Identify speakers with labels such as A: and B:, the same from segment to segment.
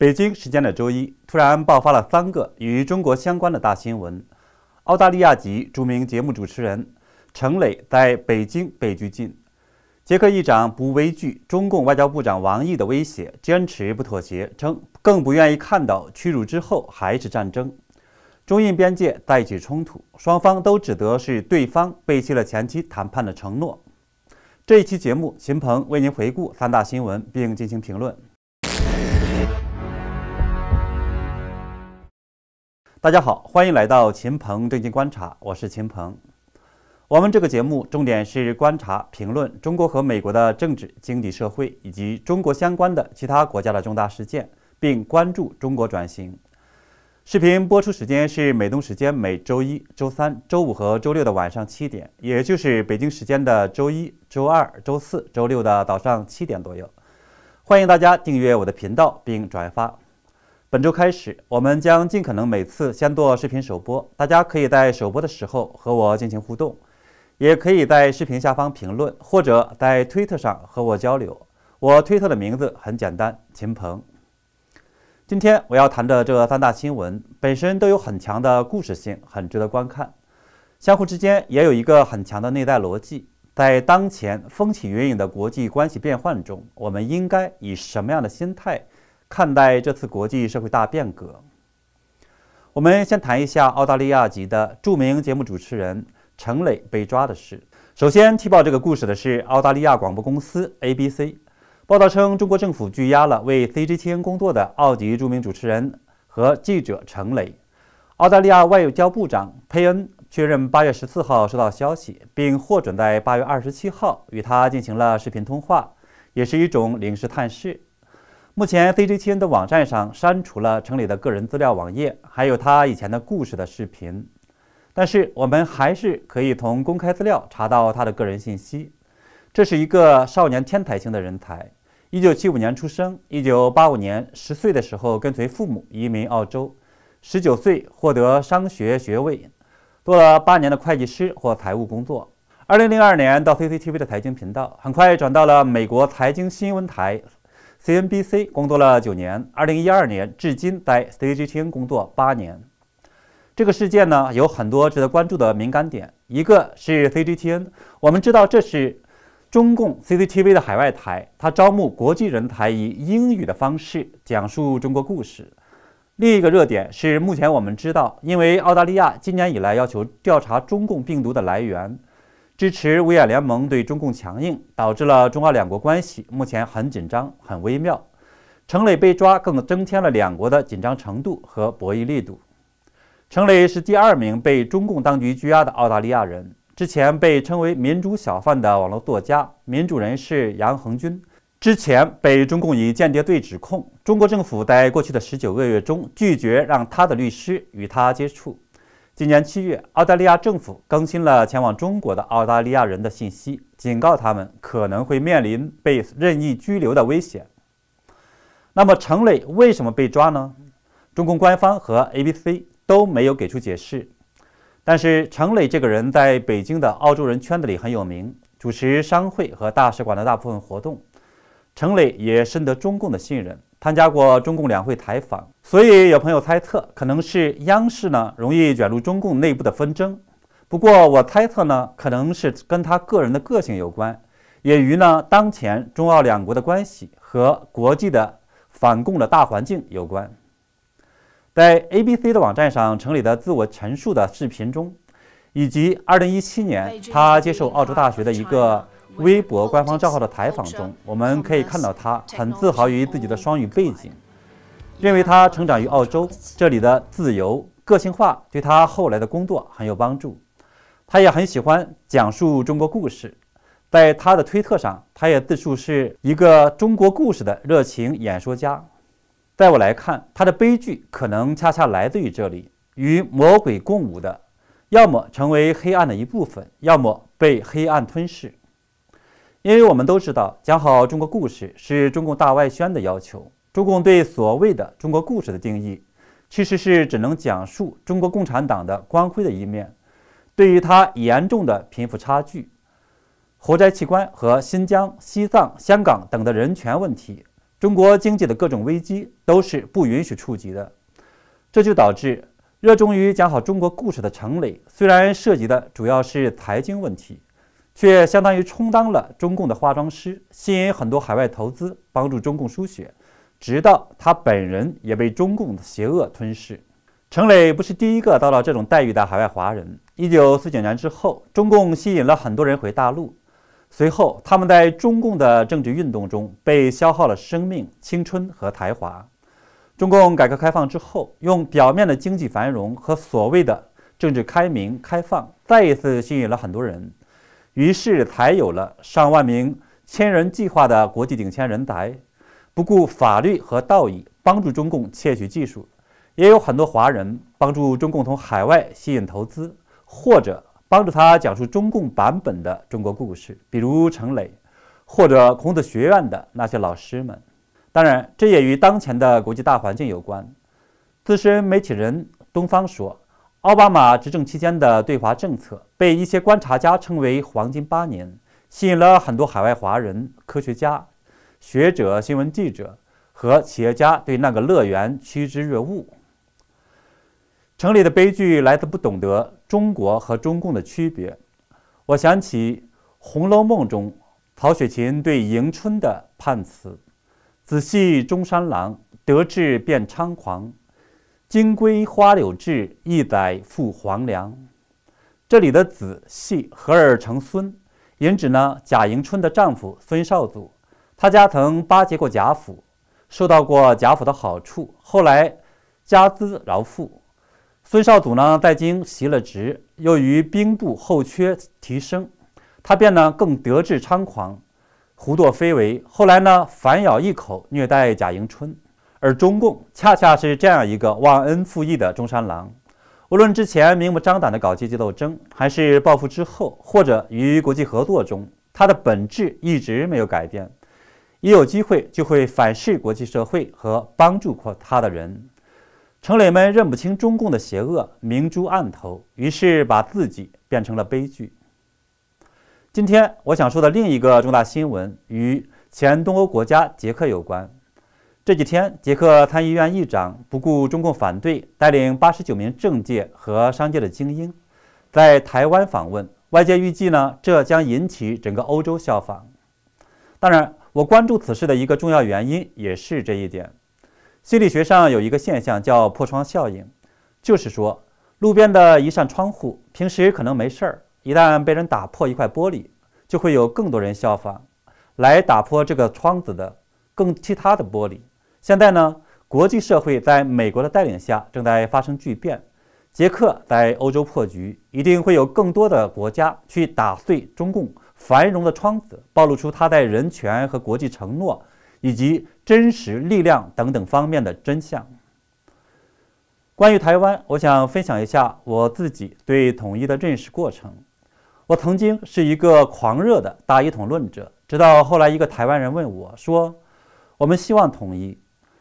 A: 北京时间的周一，突然爆发了三个与中国相关的大新闻：澳大利亚籍著名节目主持人陈磊在北京被拘禁；捷克议长不畏惧中共外交部长王毅的威胁，坚持不妥协，称更不愿意看到屈辱之后还是战争；中印边界再起冲突，双方都指责是对方背弃了前期谈判的承诺。这一期节目，秦鹏为您回顾三大新闻并进行评论。大家好，欢迎来到秦鹏正经观察，我是秦鹏。我们这个节目重点是观察、评论中国和美国的政治、经济、社会，以及中国相关的其他国家的重大事件，并关注中国转型。视频播出时间是美东时间每周一、周三、周五和周六的晚上七点，也就是北京时间的周一、周二、周四、周六的早上七点左右。欢迎大家订阅我的频道并转发。本周开始，我们将尽可能每次先做视频首播。大家可以在首播的时候和我进行互动，也可以在视频下方评论，或者在推特上和我交流。我推特的名字很简单，秦鹏。今天我要谈的这三大新闻本身都有很强的故事性，很值得观看。相互之间也有一个很强的内在逻辑。在当前风起云涌的国际关系变幻中，我们应该以什么样的心态？看待这次国际社会大变革，我们先谈一下澳大利亚籍的著名节目主持人陈磊被抓的事。首先，提报这个故事的是澳大利亚广播公司 ABC，报道称，中国政府拘押了为 CGTN 工作的澳籍著名主持人和记者陈磊。澳大利亚外交部长佩恩确认，八月十四号收到消息，并获准在八月二十七号与他进行了视频通话，也是一种临时探视。目前 c t n 的网站上删除了陈里的个人资料网页，还有他以前的故事的视频。但是，我们还是可以从公开资料查到他的个人信息。这是一个少年天才型的人才，1975年出生，1985年10岁的时候跟随父母移民澳洲，19岁获得商学学位，做了八年的会计师或财务工作。2002年到 CCTV 的财经频道，很快转到了美国财经新闻台。CNBC 工作了九年，二零一二年至今在 CGTN 工作八年。这个事件呢，有很多值得关注的敏感点。一个是 CGTN，我们知道这是中共 CCTV 的海外台，它招募国际人才以英语的方式讲述中国故事。另一个热点是目前我们知道，因为澳大利亚今年以来要求调查中共病毒的来源。支持维亚联盟对中共强硬，导致了中澳两国关系目前很紧张、很微妙。程磊被抓更增添了两国的紧张程度和博弈力度。程磊是第二名被中共当局拘押的澳大利亚人，之前被称为“民主小贩”的网络作家、民主人士杨恒军，之前被中共以间谍罪指控。中国政府在过去的十九个月中拒绝让他的律师与他接触。今年七月，澳大利亚政府更新了前往中国的澳大利亚人的信息，警告他们可能会面临被任意拘留的危险。那么，程磊为什么被抓呢？中共官方和 ABC 都没有给出解释。但是，程磊这个人在北京的澳洲人圈子里很有名，主持商会和大使馆的大部分活动。程磊也深得中共的信任。参加过中共两会采访，所以有朋友猜测，可能是央视呢容易卷入中共内部的纷争。不过我猜测呢，可能是跟他个人的个性有关，也与呢当前中澳两国的关系和国际的反共的大环境有关。在 ABC 的网站上，成立的自我陈述的视频中，以及二零一七年他接受澳洲大学的一个。微博官方账号的采访中，我们可以看到他很自豪于自己的双语背景，认为他成长于澳洲，这里的自由个性化对他后来的工作很有帮助。他也很喜欢讲述中国故事，在他的推特上，他也自述是一个中国故事的热情演说家。在我来看，他的悲剧可能恰恰来自于这里：与魔鬼共舞的，要么成为黑暗的一部分，要么被黑暗吞噬。因为我们都知道，讲好中国故事是中共大外宣的要求。中共对所谓的中国故事的定义，其实是只能讲述中国共产党的光辉的一面。对于它严重的贫富差距、活在器官和新疆、西藏、香港等的人权问题，中国经济的各种危机都是不允许触及的。这就导致热衷于讲好中国故事的程磊，虽然涉及的主要是财经问题。却相当于充当了中共的化妆师，吸引很多海外投资，帮助中共输血，直到他本人也被中共的邪恶吞噬。陈磊不是第一个遭到这种待遇的海外华人。一九四九年之后，中共吸引了很多人回大陆，随后他们在中共的政治运动中被消耗了生命、青春和才华。中共改革开放之后，用表面的经济繁荣和所谓的政治开明开放，再一次吸引了很多人。于是才有了上万名“千人计划”的国际顶尖人才，不顾法律和道义，帮助中共窃取技术；也有很多华人帮助中共从海外吸引投资，或者帮助他讲述中共版本的中国故事，比如陈磊，或者孔子学院的那些老师们。当然，这也与当前的国际大环境有关。资深媒体人东方说。奥巴马执政期间的对华政策被一些观察家称为“黄金八年”，吸引了很多海外华人、科学家、学者、新闻记者和企业家对那个乐园趋之若鹜。城里的悲剧来自不懂得中国和中共的区别。我想起《红楼梦》中曹雪芹对迎春的判词：“子系中山狼，得志便猖狂。”金龟花柳志，一载赴黄粱。这里的子系合儿成孙，引指呢贾迎春的丈夫孙绍祖。他家曾巴结过贾府，受到过贾府的好处，后来家资饶富。孙绍祖呢在京袭了职，又于兵部后缺提升，他便呢更得志猖狂，胡作非为。后来呢反咬一口，虐待贾迎春。而中共恰恰是这样一个忘恩负义的中山狼，无论之前明目张胆的搞阶级斗争，还是报复之后，或者与国际合作中，他的本质一直没有改变，一有机会就会反噬国际社会和帮助过他的人。城磊们认不清中共的邪恶，明珠暗投，于是把自己变成了悲剧。今天我想说的另一个重大新闻与前东欧国家捷克有关。这几天，捷克参议院议长不顾中共反对，带领八十九名政界和商界的精英，在台湾访问。外界预计呢，这将引起整个欧洲效仿。当然，我关注此事的一个重要原因也是这一点。心理学上有一个现象叫破窗效应，就是说，路边的一扇窗户平时可能没事儿，一旦被人打破一块玻璃，就会有更多人效仿，来打破这个窗子的更其他的玻璃。现在呢，国际社会在美国的带领下正在发生巨变。捷克在欧洲破局，一定会有更多的国家去打碎中共繁荣的窗子，暴露出他在人权和国际承诺以及真实力量等等方面的真相。关于台湾，我想分享一下我自己对统一的认识过程。我曾经是一个狂热的大一统论者，直到后来一个台湾人问我说：“我们希望统一。”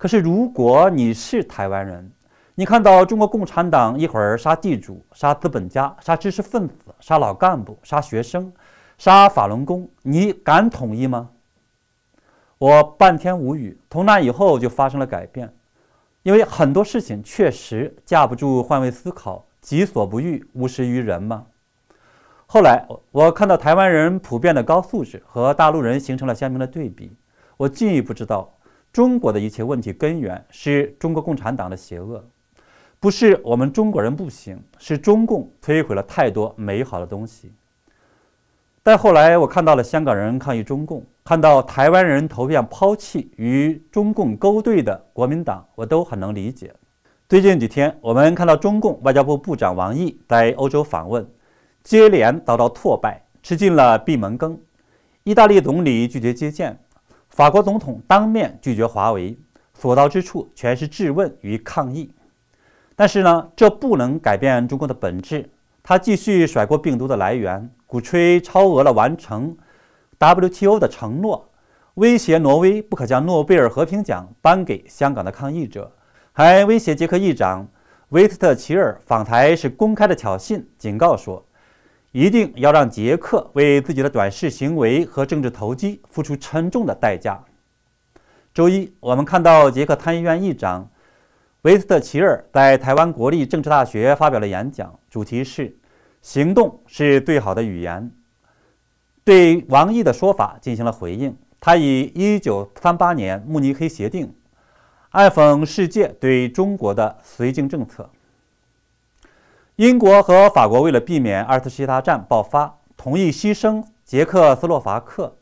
A: 可是，如果你是台湾人，你看到中国共产党一会儿杀地主、杀资本家、杀知识分子、杀老干部、杀学生、杀法轮功，你敢统一吗？我半天无语。从那以后就发生了改变，因为很多事情确实架不住换位思考，己所不欲，勿施于人嘛。后来我看到台湾人普遍的高素质和大陆人形成了鲜明的对比，我进一步知道。中国的一切问题根源是中国共产党的邪恶，不是我们中国人不行，是中共摧毁了太多美好的东西。再后来，我看到了香港人抗议中共，看到台湾人投票抛弃与中共勾兑的国民党，我都很能理解。最近几天，我们看到中共外交部部长王毅在欧洲访问，接连遭到挫败，吃尽了闭门羹，意大利总理拒绝接见。法国总统当面拒绝华为，所到之处全是质问与抗议。但是呢，这不能改变中国的本质。他继续甩锅病毒的来源，鼓吹超额了完成 WTO 的承诺，威胁挪威不可将诺贝尔和平奖颁给香港的抗议者，还威胁捷克议长维斯特奇尔访台是公开的挑衅，警告说。一定要让捷克为自己的短视行为和政治投机付出沉重的代价。周一，我们看到捷克参议院议长维斯特齐尔在台湾国立政治大学发表了演讲，主题是“行动是最好的语言”，对王毅的说法进行了回应。他以1938年慕尼黑协定，暗讽世界对中国的绥靖政策。英国和法国为了避免二次世界大战爆发，同意牺牲捷克斯洛伐克。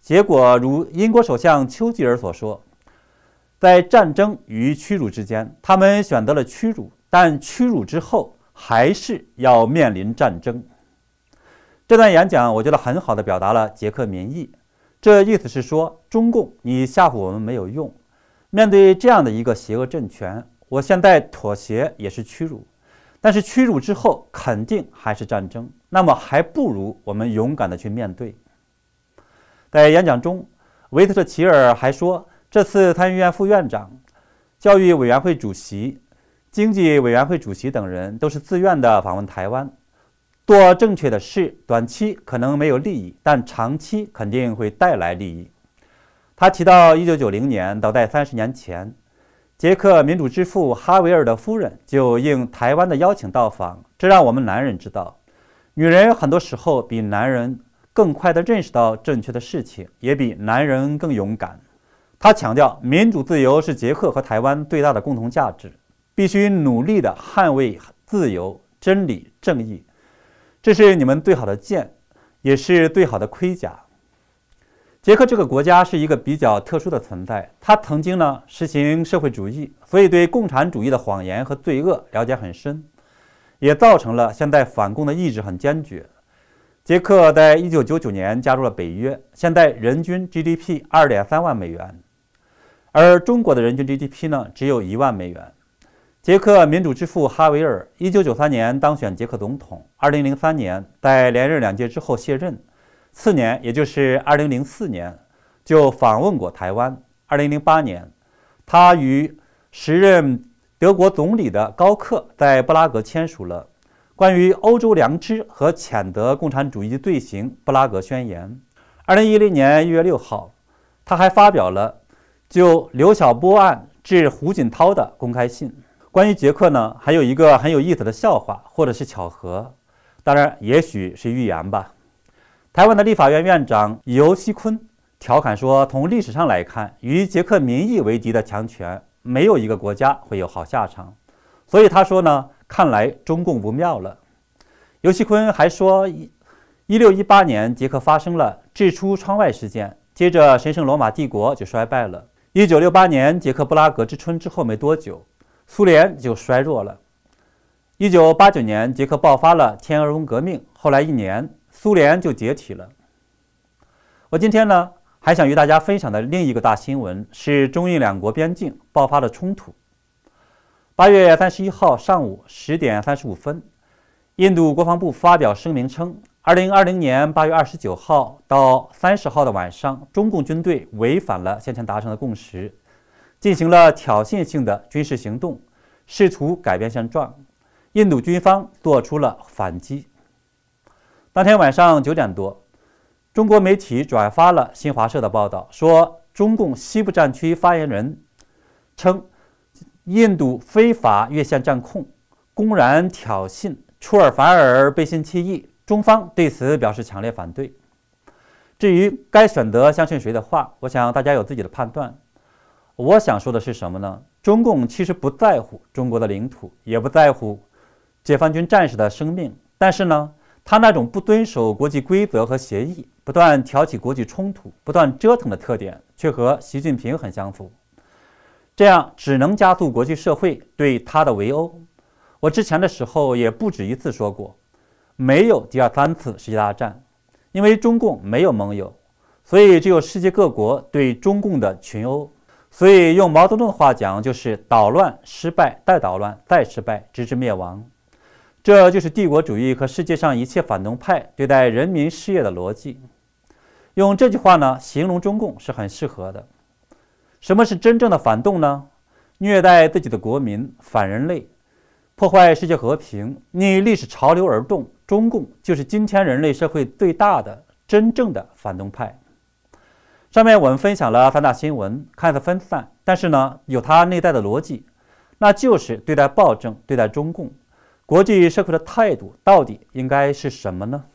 A: 结果如英国首相丘吉尔所说：“在战争与屈辱之间，他们选择了屈辱，但屈辱之后还是要面临战争。”这段演讲我觉得很好的表达了捷克民意。这意思是说，中共你吓唬我们没有用。面对这样的一个邪恶政权，我现在妥协也是屈辱。但是屈辱之后肯定还是战争，那么还不如我们勇敢的去面对。在演讲中，维特特·奇尔还说，这次参议院副院长、教育委员会主席、经济委员会主席等人都是自愿的访问台湾，做正确的事，短期可能没有利益，但长期肯定会带来利益。他提到，1990年到在30年前。捷克民主之父哈维尔的夫人就应台湾的邀请到访，这让我们男人知道，女人很多时候比男人更快地认识到正确的事情，也比男人更勇敢。他强调，民主自由是捷克和台湾最大的共同价值，必须努力地捍卫自由、真理、正义，这是你们最好的剑，也是最好的盔甲。捷克这个国家是一个比较特殊的存在，它曾经呢实行社会主义，所以对共产主义的谎言和罪恶了解很深，也造成了现在反共的意志很坚决。捷克在一九九九年加入了北约，现在人均 GDP 二点三万美元，而中国的人均 GDP 呢只有一万美元。捷克民主之父哈维尔一九九三年当选捷克总统，二零零三年在连任两届之后卸任。次年，也就是二零零四年，就访问过台湾。二零零八年，他与时任德国总理的高克在布拉格签署了关于欧洲良知和谴责共产主义罪行《布拉格宣言》。二零一零年一月六号，他还发表了就刘晓波案致胡锦涛的公开信。关于捷克呢，还有一个很有意思的笑话，或者是巧合，当然，也许是预言吧。台湾的立法院院长尤熙坤调侃说：“从历史上来看，与捷克民意为敌的强权，没有一个国家会有好下场。”所以他说呢：“看来中共不妙了。”尤熙坤还说：“一六一八年，捷克发生了掷出窗外事件，接着神圣罗马帝国就衰败了。一九六八年，捷克布拉格之春之后没多久，苏联就衰弱了。一九八九年，捷克爆发了天鹅绒革命，后来一年。”苏联就解体了。我今天呢，还想与大家分享的另一个大新闻是中印两国边境爆发的冲突。八月三十一号上午十点三十五分，印度国防部发表声明称，二零二零年八月二十九号到三十号的晚上，中共军队违反了先前达成的共识，进行了挑衅性的军事行动，试图改变现状。印度军方做出了反击。当天晚上九点多，中国媒体转发了新华社的报道，说中共西部战区发言人称，印度非法越线占控，公然挑衅，出尔反尔，背信弃义，中方对此表示强烈反对。至于该选择相信谁的话，我想大家有自己的判断。我想说的是什么呢？中共其实不在乎中国的领土，也不在乎解放军战士的生命，但是呢。他那种不遵守国际规则和协议、不断挑起国际冲突、不断折腾的特点，却和习近平很相符。这样只能加速国际社会对他的围殴。我之前的时候也不止一次说过，没有第二、三次世界大战，因为中共没有盟友，所以只有世界各国对中共的群殴。所以用毛泽东的话讲，就是“捣乱失败，再捣乱再失败，直至灭亡”。这就是帝国主义和世界上一切反动派对待人民事业的逻辑。用这句话呢形容中共是很适合的。什么是真正的反动呢？虐待自己的国民，反人类，破坏世界和平，逆历史潮流而动。中共就是今天人类社会最大的真正的反动派。上面我们分享了三大新闻，看似分散，但是呢有它内在的逻辑，那就是对待暴政，对待中共。国际社会的态度到底应该是什么呢？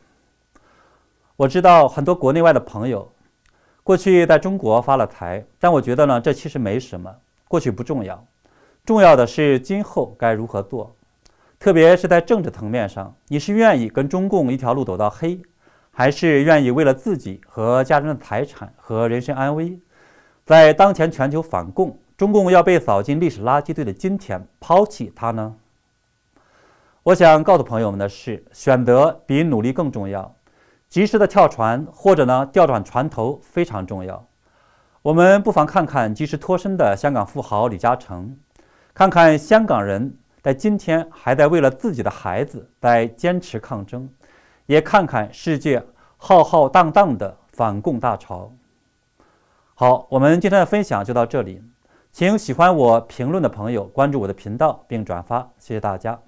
A: 我知道很多国内外的朋友，过去在中国发了财，但我觉得呢，这其实没什么，过去不重要，重要的是今后该如何做，特别是在政治层面上，你是愿意跟中共一条路走到黑，还是愿意为了自己和家人的财产和人身安危，在当前全球反共、中共要被扫进历史垃圾堆的今天抛弃它呢？我想告诉朋友们的是，选择比努力更重要。及时的跳船或者呢调转船头非常重要。我们不妨看看及时脱身的香港富豪李嘉诚，看看香港人在今天还在为了自己的孩子在坚持抗争，也看看世界浩浩荡荡的反共大潮。好，我们今天的分享就到这里，请喜欢我评论的朋友关注我的频道并转发，谢谢大家。